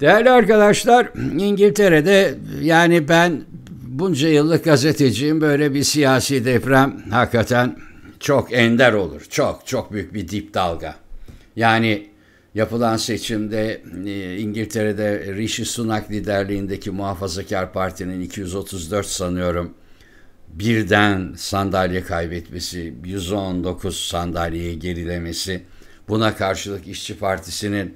Değerli arkadaşlar, İngiltere'de yani ben bunca yıllık gazeteciyim böyle bir siyasi deprem hakikaten çok ender olur. Çok çok büyük bir dip dalga. Yani yapılan seçimde e, İngiltere'de Rishi Sunak liderliğindeki Muhafazakar Parti'nin 234 sanıyorum birden sandalye kaybetmesi, 119 sandalyeye gerilemesi, buna karşılık İşçi Partisi'nin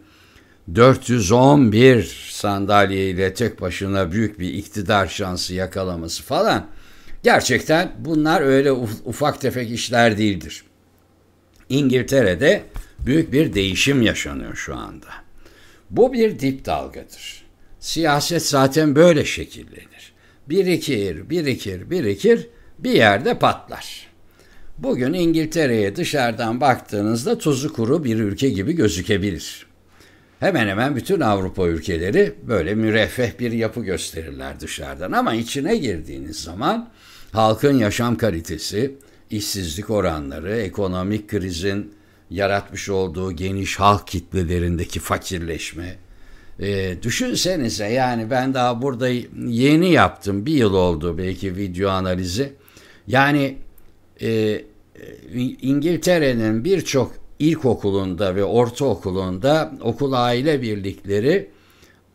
411 sandalyeyle tek başına büyük bir iktidar şansı yakalaması falan. Gerçekten bunlar öyle ufak tefek işler değildir. İngiltere'de büyük bir değişim yaşanıyor şu anda. Bu bir dip dalgadır. Siyaset zaten böyle şekillenir. Birikir, birikir, birikir, bir yerde patlar. Bugün İngiltere'ye dışarıdan baktığınızda tuzu kuru bir ülke gibi gözükebilir hemen hemen bütün Avrupa ülkeleri böyle müreffeh bir yapı gösterirler dışarıdan. Ama içine girdiğiniz zaman halkın yaşam kalitesi, işsizlik oranları, ekonomik krizin yaratmış olduğu geniş halk kitlelerindeki fakirleşme. E, düşünsenize yani ben daha burada yeni yaptım bir yıl oldu belki video analizi. Yani e, İngiltere'nin birçok ilkokulunda ve ortaokulunda okul aile birlikleri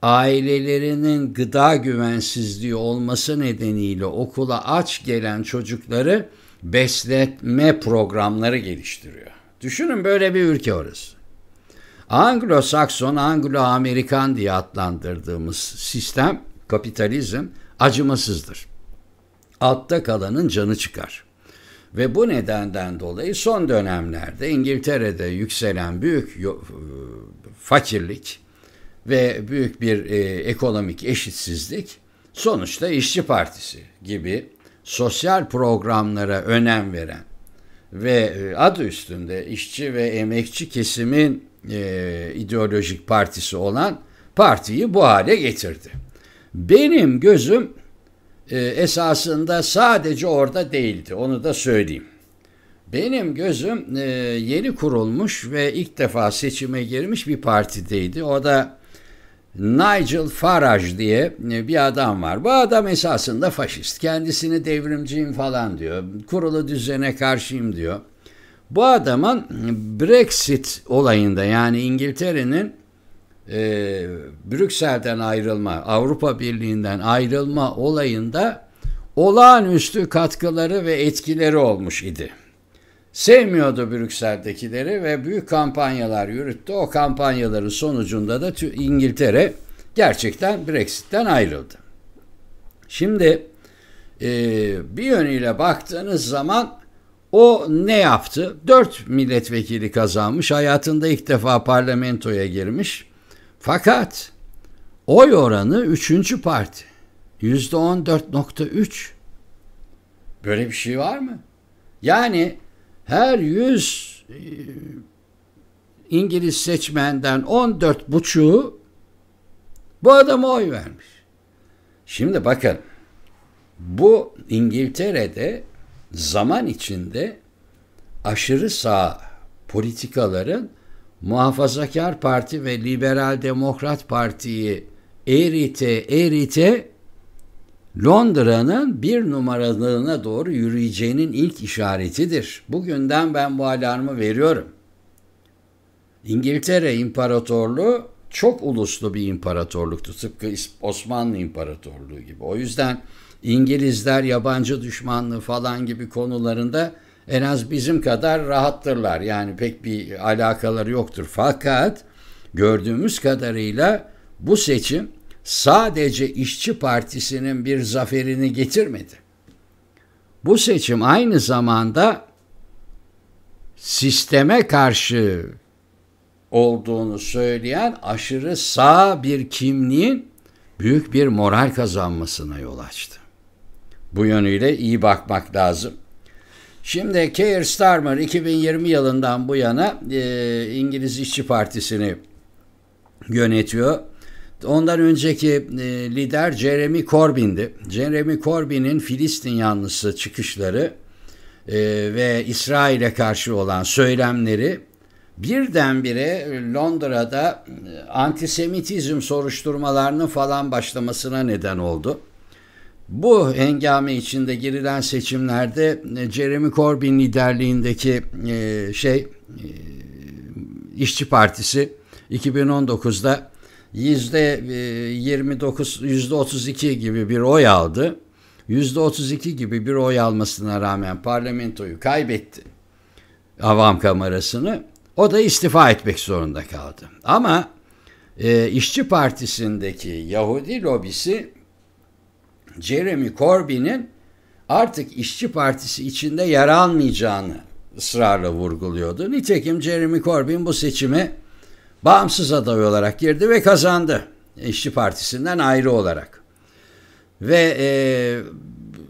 ailelerinin gıda güvensizliği olması nedeniyle okula aç gelen çocukları besletme programları geliştiriyor. Düşünün böyle bir ülke orası. Anglo-Sakson, Anglo-Amerikan diye adlandırdığımız sistem, kapitalizm acımasızdır. Altta kalanın canı çıkar. Ve bu nedenden dolayı son dönemlerde İngiltere'de yükselen büyük e, fakirlik ve büyük bir e, ekonomik eşitsizlik sonuçta işçi partisi gibi sosyal programlara önem veren ve e, adı üstünde işçi ve emekçi kesimin ideolojik partisi olan partiyi bu hale getirdi. Benim gözüm e, esasında sadece orada değildi. Onu da söyleyeyim. Benim gözüm e, yeni kurulmuş ve ilk defa seçime girmiş bir partideydi. O da Nigel Farage diye e, bir adam var. Bu adam esasında faşist. Kendisini devrimciyim falan diyor. Kurulu düzene karşıyım diyor. Bu adamın Brexit olayında yani İngiltere'nin e, Brüksel'den ayrılma, Avrupa Birliği'nden ayrılma olayında olağanüstü katkıları ve etkileri olmuş idi. Sevmiyordu Brüksel'dekileri ve büyük kampanyalar yürüttü. O kampanyaların sonucunda da İngiltere gerçekten Brexit'ten ayrıldı. Şimdi e, bir yönüyle baktığınız zaman o ne yaptı? Dört milletvekili kazanmış. Hayatında ilk defa parlamentoya girmiş. Fakat oy oranı üçüncü parti. yüzde on dört nokta üç Böyle bir şey var mı? Yani her yüz e, İngiliz seçmenden on dört buçuğu bu adama oy vermiş. Şimdi bakın bu İngiltere'de zaman içinde aşırı sağ politikaların Muhafazakar Parti ve Liberal Demokrat Parti'yi erite erite Londra'nın bir numaralığına doğru yürüyeceğinin ilk işaretidir. Bugünden ben bu alarmı veriyorum. İngiltere İmparatorluğu çok uluslu bir imparatorluktu. Tıpkı Osmanlı İmparatorluğu gibi. O yüzden İngilizler yabancı düşmanlığı falan gibi konularında en az bizim kadar rahattırlar. Yani pek bir alakaları yoktur. Fakat gördüğümüz kadarıyla bu seçim sadece işçi partisinin bir zaferini getirmedi. Bu seçim aynı zamanda sisteme karşı olduğunu söyleyen aşırı sağ bir kimliğin büyük bir moral kazanmasına yol açtı. Bu yönüyle iyi bakmak lazım. Şimdi Keir Starmer 2020 yılından bu yana e, İngiliz İşçi Partisi'ni yönetiyor. Ondan önceki e, lider Jeremy Corbyn'di. Jeremy Corbyn'in Filistin yanlısı çıkışları e, ve İsrail'e karşı olan söylemleri birdenbire Londra'da e, antisemitizm soruşturmalarının falan başlamasına neden oldu. Bu hengame içinde girilen seçimlerde e, Jeremy Corbyn liderliğindeki e, şey e, İşçi Partisi 2019'da yüzde 29 yüzde 32 gibi bir oy aldı. Yüzde 32 gibi bir oy almasına rağmen parlamentoyu kaybetti. Avam kamerasını. O da istifa etmek zorunda kaldı. Ama e, İşçi Partisi'ndeki Yahudi lobisi Jeremy Corbyn'in artık işçi Partisi içinde yer almayacağını ısrarla vurguluyordu. Nitekim Jeremy Corbyn bu seçimi bağımsız aday olarak girdi ve kazandı. İşçi Partisi'nden ayrı olarak. Ve e,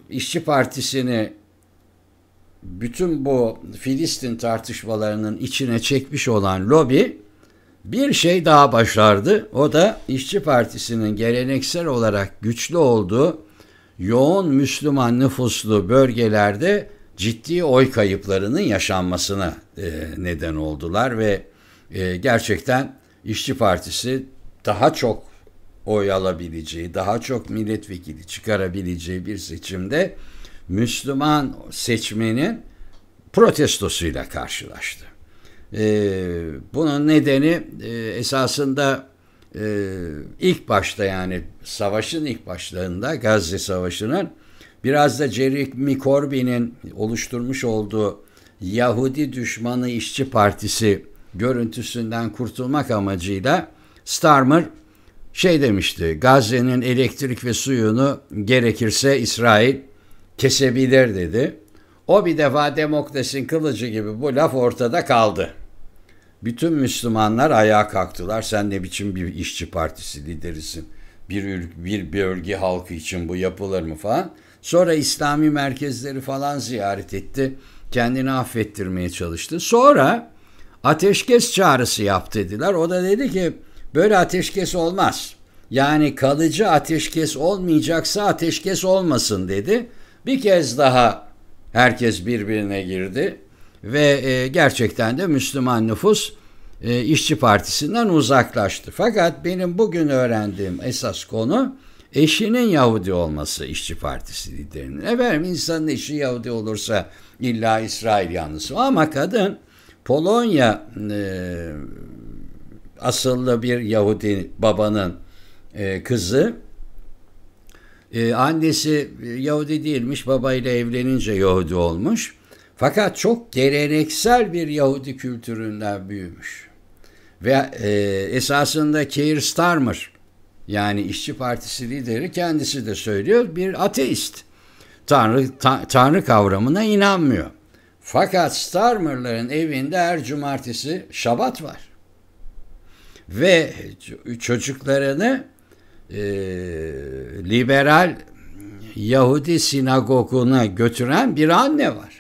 İşçi Partisi'ni bütün bu Filistin tartışmalarının içine çekmiş olan lobi bir şey daha başardı. O da işçi Partisi'nin geleneksel olarak güçlü olduğu yoğun Müslüman nüfuslu bölgelerde ciddi oy kayıplarının yaşanmasına e, neden oldular ve e, gerçekten İşçi Partisi daha çok oy alabileceği, daha çok milletvekili çıkarabileceği bir seçimde Müslüman seçmenin protestosuyla karşılaştı. Ee, bunun nedeni e, esasında e, ilk başta yani savaşın ilk başlarında Gazze Savaşı'nın biraz da Jeremy Corbyn'in oluşturmuş olduğu Yahudi düşmanı işçi partisi görüntüsünden kurtulmak amacıyla Starmer şey demişti. Gazze'nin elektrik ve suyunu gerekirse İsrail kesebilir dedi. O bir defa demokrasinin kılıcı gibi bu laf ortada kaldı. Bütün Müslümanlar ayağa kalktılar. Sen ne biçim bir işçi partisi liderisin? Bir, bir bölge halkı için bu yapılır mı falan. Sonra İslami merkezleri falan ziyaret etti. Kendini affettirmeye çalıştı. Sonra ateşkes çağrısı yaptı dediler. O da dedi ki böyle ateşkes olmaz. Yani kalıcı ateşkes olmayacaksa ateşkes olmasın dedi. Bir kez daha herkes birbirine girdi ve e, gerçekten de Müslüman nüfus e, İşçi Partisi'nden uzaklaştı. Fakat benim bugün öğrendiğim esas konu eşinin Yahudi olması işçi Partisi liderinin. Efendim insanın eşi Yahudi olursa illa İsrail yanlısı ama kadın Polonya e, asıllı bir Yahudi babanın e, kızı e, annesi e, Yahudi değilmiş babayla evlenince Yahudi olmuş fakat çok geleneksel bir Yahudi kültüründen büyümüş. Ve e, esasında Keir Starmer yani İşçi Partisi lideri kendisi de söylüyor bir ateist. Tanrı, ta, tanrı kavramına inanmıyor. Fakat Starmer'ların evinde her cumartesi şabat var. Ve çocuklarını e, liberal Yahudi sinagoguna götüren bir anne var.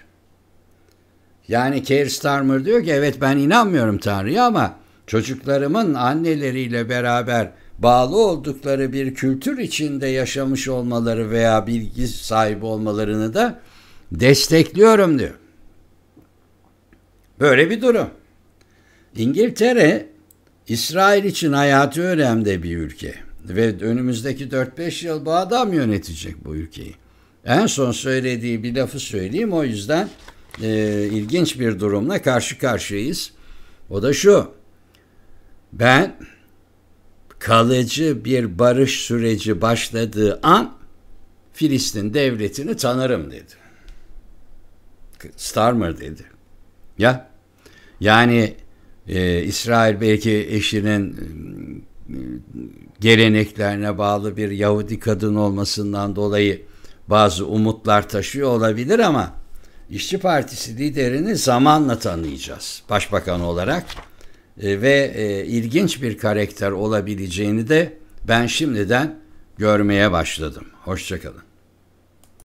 Yani Keir Starmer diyor ki evet ben inanmıyorum Tanrı'ya ama çocuklarımın anneleriyle beraber bağlı oldukları bir kültür içinde yaşamış olmaları veya bilgi sahibi olmalarını da destekliyorum diyor. Böyle bir durum. İngiltere İsrail için hayatı önemli bir ülke ve önümüzdeki 4-5 yıl bu adam yönetecek bu ülkeyi. En son söylediği bir lafı söyleyeyim o yüzden e, ilginç bir durumla karşı karşıyayız. O da şu. Ben kalıcı bir barış süreci başladığı an Filistin devletini tanırım dedi. Starmer dedi. Ya yani e, İsrail belki eşinin e, geleneklerine bağlı bir Yahudi kadın olmasından dolayı bazı umutlar taşıyor olabilir ama İşçi Partisi liderini zamanla tanıyacağız başbakan olarak e, ve e, ilginç bir karakter olabileceğini de ben şimdiden görmeye başladım. Hoşçakalın.